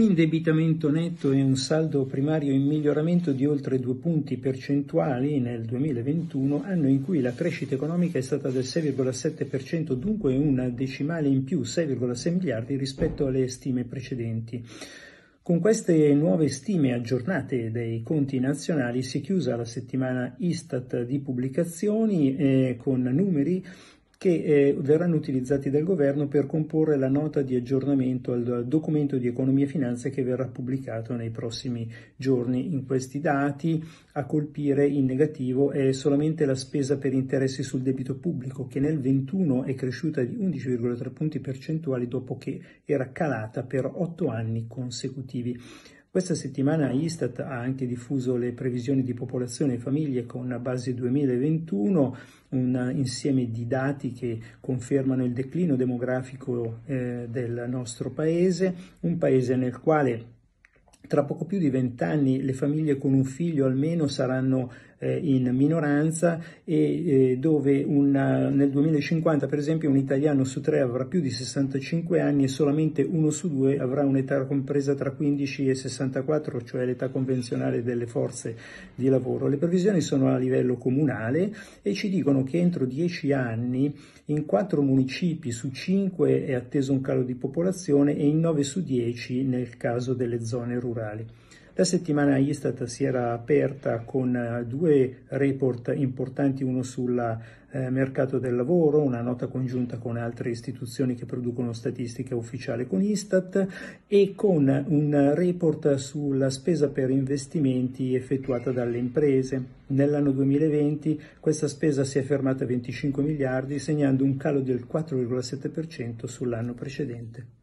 un indebitamento netto e un saldo primario in miglioramento di oltre due punti percentuali nel 2021, anno in cui la crescita economica è stata del 6,7%, dunque una decimale in più, 6,6 miliardi rispetto alle stime precedenti. Con queste nuove stime aggiornate dei conti nazionali si è chiusa la settimana Istat di pubblicazioni eh, con numeri che eh, verranno utilizzati dal governo per comporre la nota di aggiornamento al documento di economia e finanza che verrà pubblicato nei prossimi giorni. In questi dati a colpire in negativo è solamente la spesa per interessi sul debito pubblico che nel 21 è cresciuta di 11,3 punti percentuali dopo che era calata per 8 anni consecutivi. Questa settimana Istat ha anche diffuso le previsioni di popolazione e famiglie con base 2021, un insieme di dati che confermano il declino demografico eh, del nostro paese, un paese nel quale tra poco più di vent'anni le famiglie con un figlio almeno saranno eh, in minoranza e eh, dove una, eh, nel 2050 per esempio un italiano su tre avrà più di 65 anni e solamente uno su due avrà un'età compresa tra 15 e 64, cioè l'età convenzionale delle forze di lavoro. Le previsioni sono a livello comunale e ci dicono che entro dieci anni in quattro municipi su cinque è atteso un calo di popolazione e in nove su dieci nel caso delle zone rurali culturali. La settimana Istat si era aperta con eh, due report importanti, uno sul eh, mercato del lavoro, una nota congiunta con altre istituzioni che producono statistica ufficiale con Istat e con un report sulla spesa per investimenti effettuata dalle imprese. Nell'anno 2020 questa spesa si è fermata a 25 miliardi, segnando un calo del 4,7% sull'anno precedente.